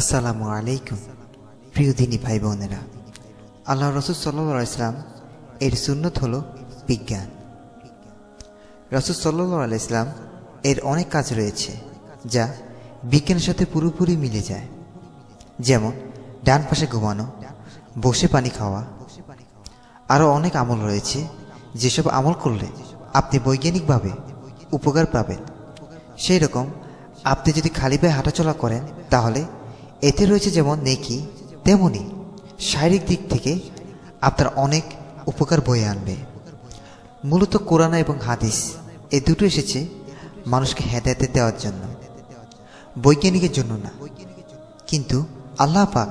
আসসালামু আলাইকুম প্রিয় দিনী ভাই বোনেরা আল্লাহ রসুল সাল্লা ইসলাম এর সুন্নত হল বিজ্ঞান রসুল সাল্লা ইসলাম এর অনেক কাজ রয়েছে যা বিজ্ঞানের সাথে পুরোপুরি মিলে যায় যেমন ডান পাশে ঘুমানো বসে পানি খাওয়া আরও অনেক আমল রয়েছে যেসব আমল করলে আপনি বৈজ্ঞানিকভাবে উপকার পাবেন সেই রকম আপনি যদি খালি পায়ে হাঁটাচলা করেন তাহলে এতে রয়েছে যেমন নেকি তেমনি শারীরিক দিক থেকে আপনার অনেক উপকার বয়ে আনবে মূলত কোরআন এবং হাদিস এ দুটো এসেছে মানুষকে হেদায়তে দেওয়ার জন্য বৈজ্ঞানিকের জন্য না কিন্তু আল্লাহ পাক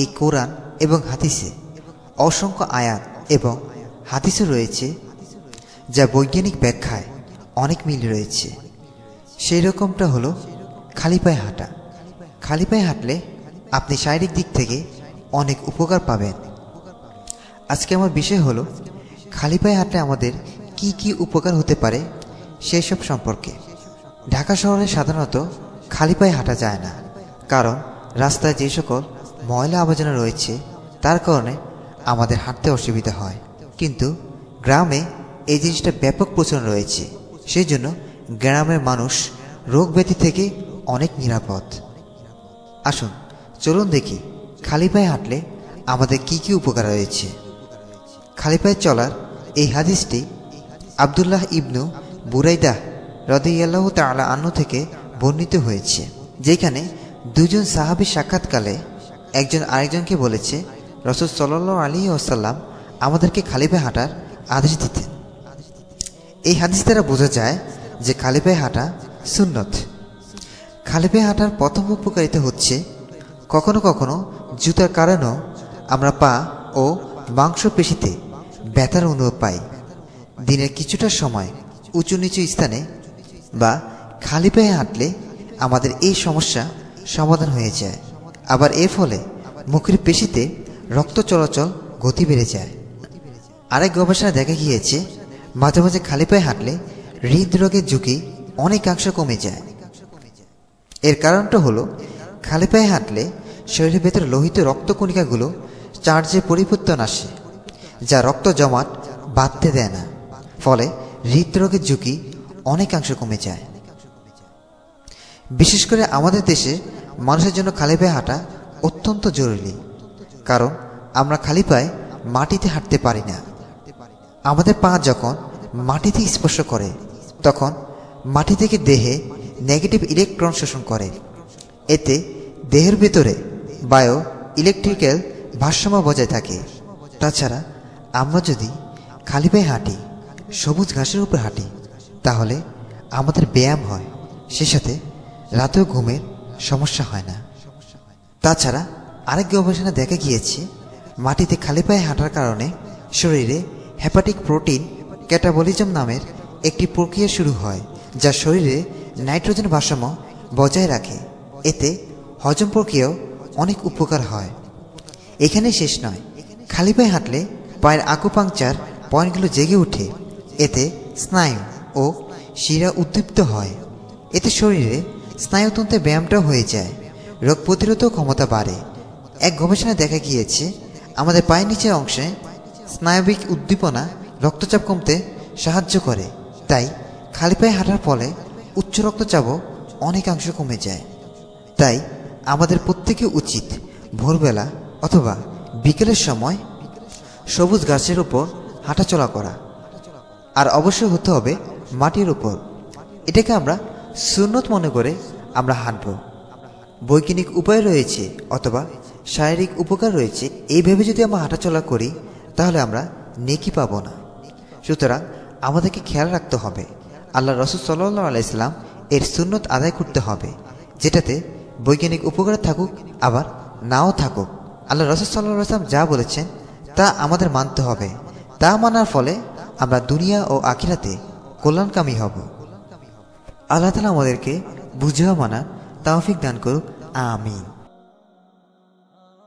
এই কোরআন এবং হাদিসে অসংখ্য আয়াত এবং হাদিসও রয়েছে যা বৈজ্ঞানিক ব্যাখ্যায় অনেক মিল রয়েছে সেই রকমটা হলো খালি পায়ে হাঁটা খালি পায়ে হাঁটলে আপনি শারীরিক দিক থেকে অনেক উপকার পাবেন আজকে আমার বিষয় হলো খালি পায়ে হাঁটলে আমাদের কি কি উপকার হতে পারে সেসব সম্পর্কে ঢাকা শহরে সাধারণত খালি পায়ে হাঁটা যায় না কারণ রাস্তায় যে সকল ময়লা আবর্জনা রয়েছে তার কারণে আমাদের হাঁটতে অসুবিধা হয় কিন্তু গ্রামে এই জিনিসটা ব্যাপক প্রচলন রয়েছে সেই জন্য গ্রামের মানুষ রোগ ব্যাধি থেকে অনেক নিরাপদ আসুন চলুন দেখি খালি পায়ে হাঁটলে আমাদের কি কি উপকার হয়েছে খালি পায়ে চলার এই হাদিসটি আবদুল্লাহ ইবনু বুরাইদাহ রদিয়াল্লাহ তালা আন্ন থেকে বর্ণিত হয়েছে যেখানে দুজন সাহাবি সাক্ষাৎকালে একজন আরেকজনকে বলেছে রসদ সাল আলী ওসাল্লাম আমাদেরকে খালি পায়ে হাঁটার আদেশ দিতেন এই হাদিস দ্বারা বোঝা যায় যে খালি পায়ে হাঁটা সুন্নথ খালি পায়ে হাঁটার প্রথম উপকারিতা হচ্ছে কখনো কখনো জুতার কারণেও আমরা পা ও মাংসপেশিতে ব্যথার অনুভব পাই দিনের কিছুটা সময় উঁচু নিচু স্থানে বা খালি পায়ে হাঁটলে আমাদের এই সমস্যা সমাধান হয়ে যায় আবার এর ফলে মুখের পেশিতে রক্ত চলাচল গতি বেড়ে যায় আরেক গবেষণা দেখা গিয়েছে মাঝে মাঝে খালি পায়ে হাঁটলে হৃদরোগের ঝুঁকি অনেকাংশ কমে যায় এর কারণটা হলো খালি পায়ে হাঁটলে শরীরের ভেতরে লোহিত রক্তকণিকাগুলো চার্জে পরিবর্তন আসে যা রক্ত জমাট বাঁধতে দেয় না ফলে হৃদরোগের ঝুঁকি অনেকাংশ কমে যায় বিশেষ করে আমাদের দেশে মানুষের জন্য খালি পায়ে হাঁটা অত্যন্ত জরুরি কারণ আমরা খালি পায়ে মাটিতে হাঁটতে পারি না আমাদের পা যখন মাটিতে স্পর্শ করে তখন মাটি থেকে দেহে নেগেটিভ ইলেকট্রন শোষণ করে এতে দেহের ভিতরে বায়ো ইলেকট্রিক্যাল ভারসাম্য বজায় থাকে তাছাড়া আমরা যদি খালি পায়ে হাঁটি সবুজ ঘাসের উপর হাঁটি তাহলে আমাদের ব্যায়াম হয় সে সাথে রাতেও ঘুমের সমস্যা হয় না তাছাড়া আরেক গবেষণা দেখা গিয়েছে মাটিতে খালি পায়ে হাঁটার কারণে শরীরে হ্যাপাটিক প্রোটিন ক্যাটাবলিজম নামের একটি প্রক্রিয়া শুরু হয় যা শরীরে নাইট্রোজেন ভারসাম্য বজায় রাখে এতে হজম প্রক্রিয়াও অনেক উপকার হয় এখানে শেষ নয় খালি পায়ে হাঁটলে পায়ের আকুপাংচার পয়েন্টগুলো জেগে ওঠে এতে স্নায়ু ও শিরা উদ্দীপ্ত হয় এতে শরীরে স্নায়ুতন্ত্রে ব্যায়ামটাও হয়ে যায় রোগ প্রতিরোধও ক্ষমতা বাড়ে এক গবেষণায় দেখা গিয়েছে আমাদের পায়ের নিচের অংশে স্নায়বিক উদ্দীপনা রক্তচাপ কমতে সাহায্য করে তাই খালি পায়ে হাঁটার ফলে উচ্চ রক্তচাপও অনেকাংশ কমে যায় তাই আমাদের প্রত্যেকে উচিত ভোরবেলা অথবা বিকেলের সময় সবুজ গাছের উপর হাঁটাচলা করা আর অবশ্যই হতে হবে মাটির উপর এটাকে আমরা সুন্নত মনে করে আমরা হাঁটব বৈজ্ঞানিক উপায় রয়েছে অথবা শারীরিক উপকার রয়েছে এইভাবে যদি আমরা হাঁটাচলা করি তাহলে আমরা নেকি পাবো না সুতরাং আমাদেরকে খেয়াল রাখতে হবে আল্লাহ রসুল সাল্লাহ আলাইসলাম এর সুন্নত আদায় করতে হবে যেটাতে বৈজ্ঞানিক উপকার থাকুক আবার নাও থাকুক আল্লাহ রসুল সাল্লাহ আসলাম যা বলেছেন তা আমাদের মানতে হবে তা মানার ফলে আমরা দুনিয়া ও আখিরাতে কল্যাণকামী হব আল্লাহ তালা আমাদেরকে বুঝেও মানা তাওফিক দান করুক আমিন